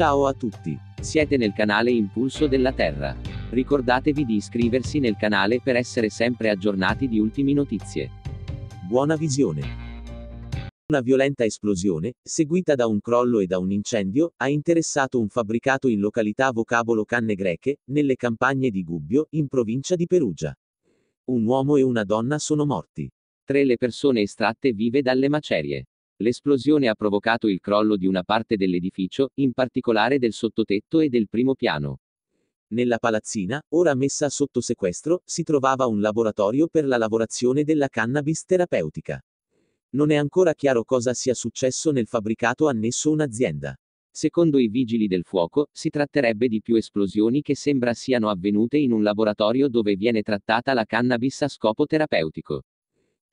Ciao a tutti. Siete nel canale Impulso della Terra. Ricordatevi di iscriversi nel canale per essere sempre aggiornati di ultime notizie. Buona visione. Una violenta esplosione, seguita da un crollo e da un incendio, ha interessato un fabbricato in località Vocabolo Canne Greche, nelle campagne di Gubbio, in provincia di Perugia. Un uomo e una donna sono morti. Tre le persone estratte vive dalle macerie. L'esplosione ha provocato il crollo di una parte dell'edificio, in particolare del sottotetto e del primo piano. Nella palazzina, ora messa sotto sequestro, si trovava un laboratorio per la lavorazione della cannabis terapeutica. Non è ancora chiaro cosa sia successo nel fabbricato annesso un'azienda. Secondo i vigili del fuoco, si tratterebbe di più esplosioni che sembra siano avvenute in un laboratorio dove viene trattata la cannabis a scopo terapeutico.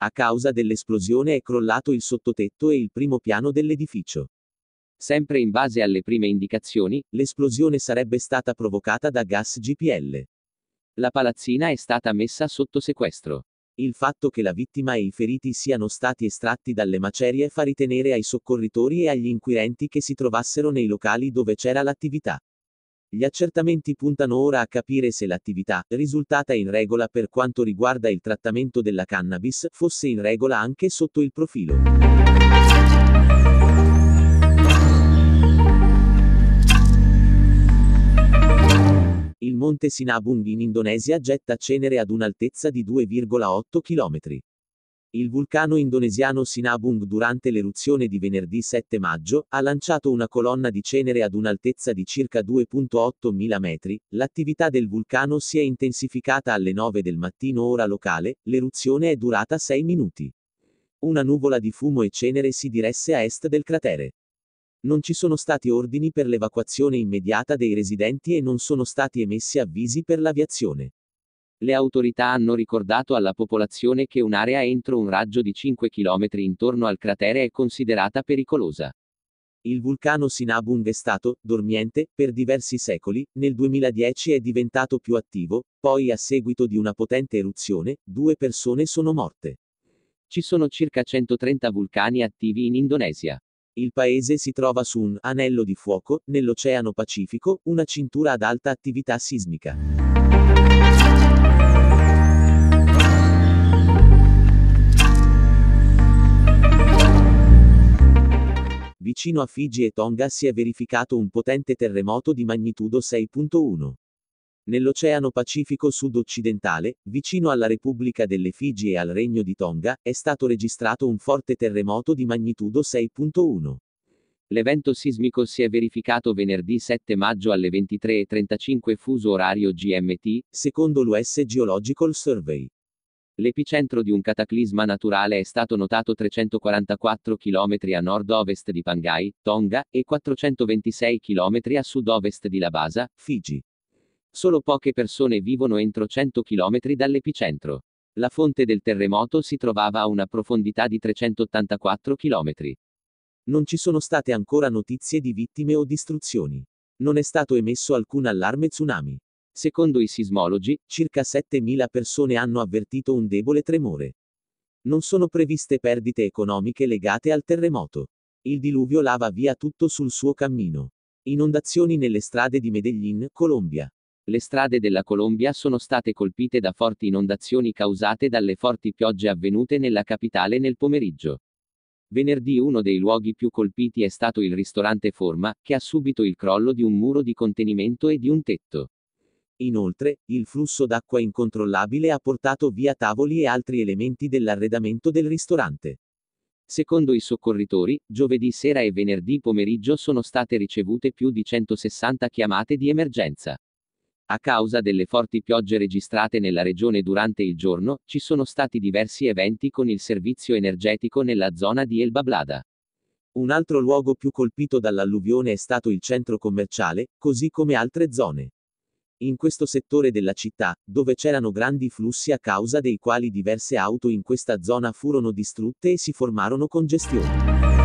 A causa dell'esplosione è crollato il sottotetto e il primo piano dell'edificio. Sempre in base alle prime indicazioni, l'esplosione sarebbe stata provocata da gas GPL. La palazzina è stata messa sotto sequestro. Il fatto che la vittima e i feriti siano stati estratti dalle macerie fa ritenere ai soccorritori e agli inquirenti che si trovassero nei locali dove c'era l'attività. Gli accertamenti puntano ora a capire se l'attività, risultata in regola per quanto riguarda il trattamento della cannabis, fosse in regola anche sotto il profilo. il monte Sinabung in Indonesia getta cenere ad un'altezza di 2,8 km. Il vulcano indonesiano Sinabung durante l'eruzione di venerdì 7 maggio ha lanciato una colonna di cenere ad un'altezza di circa 2.8 mila metri. L'attività del vulcano si è intensificata alle 9 del mattino ora locale, l'eruzione è durata 6 minuti. Una nuvola di fumo e cenere si diresse a est del cratere. Non ci sono stati ordini per l'evacuazione immediata dei residenti e non sono stati emessi avvisi per l'aviazione. Le autorità hanno ricordato alla popolazione che un'area entro un raggio di 5 km intorno al cratere è considerata pericolosa. Il vulcano Sinabung è stato, dormiente, per diversi secoli, nel 2010 è diventato più attivo, poi a seguito di una potente eruzione, due persone sono morte. Ci sono circa 130 vulcani attivi in Indonesia. Il paese si trova su un anello di fuoco, nell'Oceano Pacifico, una cintura ad alta attività sismica. vicino a Figi e Tonga si è verificato un potente terremoto di magnitudo 6.1. Nell'Oceano Pacifico sud-occidentale, vicino alla Repubblica delle Figi e al Regno di Tonga, è stato registrato un forte terremoto di magnitudo 6.1. L'evento sismico si è verificato venerdì 7 maggio alle 23.35 fuso orario GMT, secondo l'US Geological Survey. L'epicentro di un cataclisma naturale è stato notato 344 km a nord-ovest di Pangai, Tonga, e 426 km a sud-ovest di Labasa, Fiji. Solo poche persone vivono entro 100 km dall'epicentro. La fonte del terremoto si trovava a una profondità di 384 km. Non ci sono state ancora notizie di vittime o distruzioni. Non è stato emesso alcun allarme tsunami. Secondo i sismologi, circa 7.000 persone hanno avvertito un debole tremore. Non sono previste perdite economiche legate al terremoto. Il diluvio lava via tutto sul suo cammino. Inondazioni nelle strade di Medellin, Colombia. Le strade della Colombia sono state colpite da forti inondazioni causate dalle forti piogge avvenute nella capitale nel pomeriggio. Venerdì uno dei luoghi più colpiti è stato il ristorante Forma, che ha subito il crollo di un muro di contenimento e di un tetto. Inoltre, il flusso d'acqua incontrollabile ha portato via tavoli e altri elementi dell'arredamento del ristorante. Secondo i soccorritori, giovedì sera e venerdì pomeriggio sono state ricevute più di 160 chiamate di emergenza. A causa delle forti piogge registrate nella regione durante il giorno, ci sono stati diversi eventi con il servizio energetico nella zona di El Bablada. Un altro luogo più colpito dall'alluvione è stato il centro commerciale, così come altre zone. In questo settore della città, dove c'erano grandi flussi a causa dei quali diverse auto in questa zona furono distrutte e si formarono congestioni.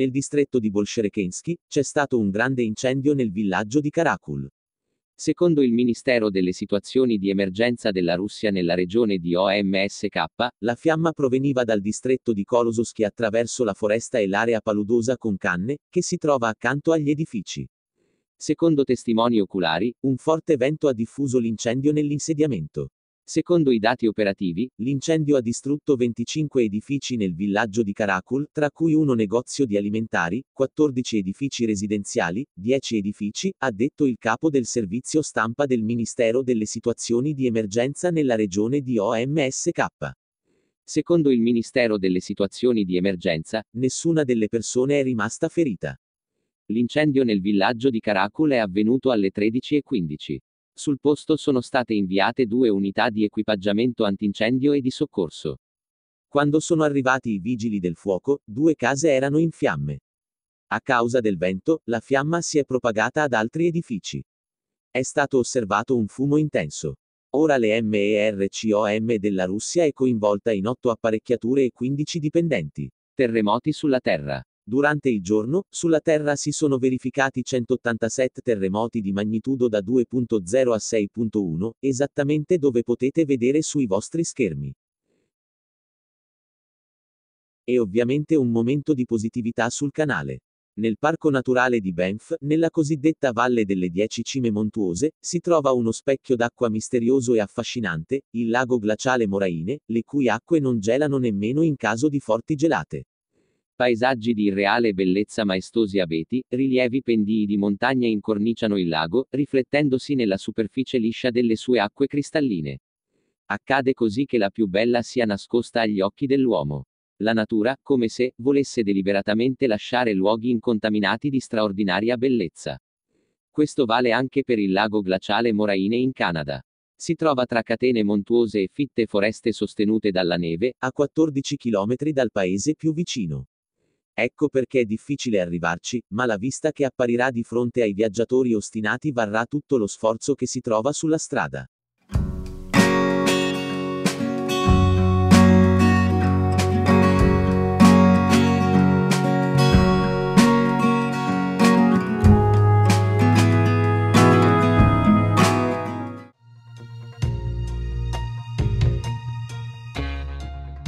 Nel distretto di Bolsherekensky, c'è stato un grande incendio nel villaggio di Karakul. Secondo il Ministero delle Situazioni di Emergenza della Russia nella regione di OMSK, la fiamma proveniva dal distretto di Kolosovsky attraverso la foresta e l'area paludosa con canne, che si trova accanto agli edifici. Secondo testimoni oculari, un forte vento ha diffuso l'incendio nell'insediamento. Secondo i dati operativi, l'incendio ha distrutto 25 edifici nel villaggio di Karakul, tra cui uno negozio di alimentari, 14 edifici residenziali, 10 edifici, ha detto il capo del servizio stampa del Ministero delle Situazioni di Emergenza nella regione di OMSK. Secondo il Ministero delle Situazioni di Emergenza, nessuna delle persone è rimasta ferita. L'incendio nel villaggio di Karakul è avvenuto alle 13.15. Sul posto sono state inviate due unità di equipaggiamento antincendio e di soccorso. Quando sono arrivati i vigili del fuoco, due case erano in fiamme. A causa del vento, la fiamma si è propagata ad altri edifici. È stato osservato un fumo intenso. Ora MERCOM della Russia è coinvolta in otto apparecchiature e 15 dipendenti. Terremoti sulla Terra. Durante il giorno, sulla Terra si sono verificati 187 terremoti di magnitudo da 2.0 a 6.1, esattamente dove potete vedere sui vostri schermi. E ovviamente un momento di positività sul canale. Nel Parco Naturale di Banff, nella cosiddetta Valle delle Dieci Cime Montuose, si trova uno specchio d'acqua misterioso e affascinante, il lago glaciale Moraine, le cui acque non gelano nemmeno in caso di forti gelate. Paesaggi di irreale bellezza maestosi abeti, rilievi pendii di montagne incorniciano il lago, riflettendosi nella superficie liscia delle sue acque cristalline. Accade così che la più bella sia nascosta agli occhi dell'uomo. La natura, come se, volesse deliberatamente lasciare luoghi incontaminati di straordinaria bellezza. Questo vale anche per il lago glaciale Moraine in Canada. Si trova tra catene montuose e fitte foreste sostenute dalla neve, a 14 km dal paese più vicino. Ecco perché è difficile arrivarci, ma la vista che apparirà di fronte ai viaggiatori ostinati varrà tutto lo sforzo che si trova sulla strada.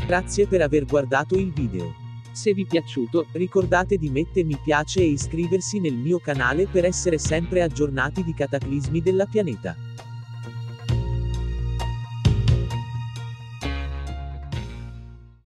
Grazie per aver guardato il video. Se vi è piaciuto, ricordate di mettere mi piace e iscriversi nel mio canale per essere sempre aggiornati di cataclismi della pianeta.